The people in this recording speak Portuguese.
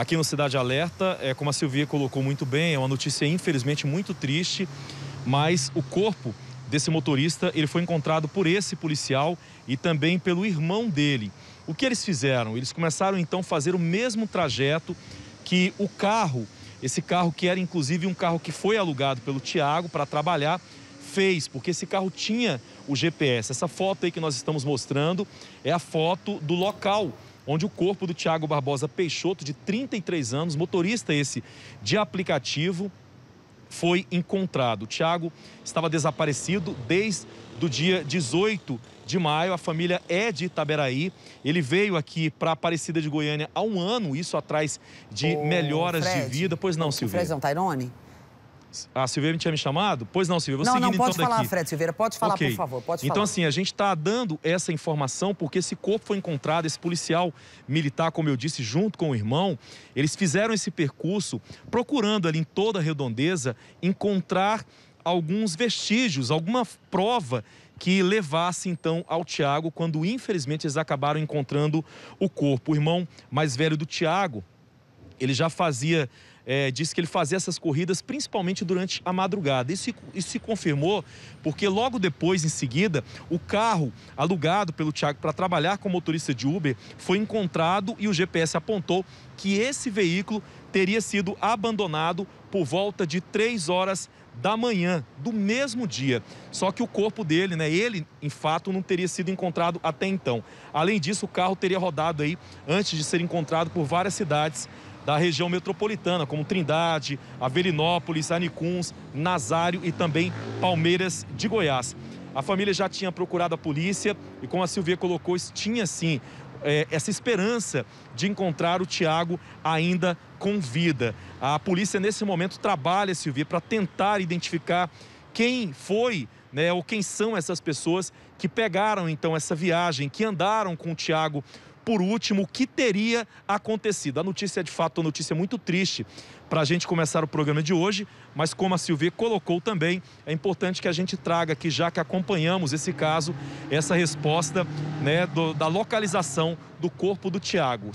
aqui no Cidade Alerta. É, como a Silvia colocou muito bem, é uma notícia infelizmente muito triste, mas o corpo desse motorista ele foi encontrado por esse policial e também pelo irmão dele. O que eles fizeram? Eles começaram então a fazer o mesmo trajeto que o carro, esse carro que era inclusive um carro que foi alugado pelo Tiago para trabalhar, fez, porque esse carro tinha o GPS. Essa foto aí que nós estamos mostrando é a foto do local onde o corpo do Tiago Barbosa Peixoto, de 33 anos, motorista esse de aplicativo, foi encontrado. O Tiago estava desaparecido desde o dia 18 de maio. A família é de Itaberaí. Ele veio aqui para Aparecida de Goiânia há um ano, isso atrás de Ô, melhoras Fred, de vida. Pois não, Silvio. Fred, não, Tairone? Tá a ah, Silveira tinha me chamado? Pois não, Silveira, você Não, não, pode então falar, Fred Silveira, pode falar, okay. por favor, pode Então, assim, a gente está dando essa informação porque esse corpo foi encontrado, esse policial militar, como eu disse, junto com o irmão, eles fizeram esse percurso procurando ali em toda a redondeza encontrar alguns vestígios, alguma prova que levasse então ao Tiago, quando infelizmente eles acabaram encontrando o corpo. O irmão mais velho do Tiago, ele já fazia é, disse que ele fazia essas corridas principalmente durante a madrugada. Isso, isso se confirmou porque logo depois, em seguida, o carro alugado pelo Thiago para trabalhar com motorista de Uber foi encontrado e o GPS apontou que esse veículo teria sido abandonado por volta de 3 horas da manhã do mesmo dia. Só que o corpo dele, né, ele, em fato, não teria sido encontrado até então. Além disso, o carro teria rodado aí antes de ser encontrado por várias cidades da região metropolitana, como Trindade, Avelinópolis, Anicuns, Nazário e também Palmeiras de Goiás. A família já tinha procurado a polícia e, como a Silvia colocou, tinha sim é, essa esperança de encontrar o Tiago ainda com vida. A polícia, nesse momento, trabalha, Silvia, para tentar identificar quem foi né, ou quem são essas pessoas que pegaram então essa viagem, que andaram com o Tiago por último, o que teria acontecido. A notícia é de fato uma notícia muito triste para a gente começar o programa de hoje, mas como a Silvia colocou também, é importante que a gente traga aqui, já que acompanhamos esse caso, essa resposta né, do, da localização do corpo do Tiago.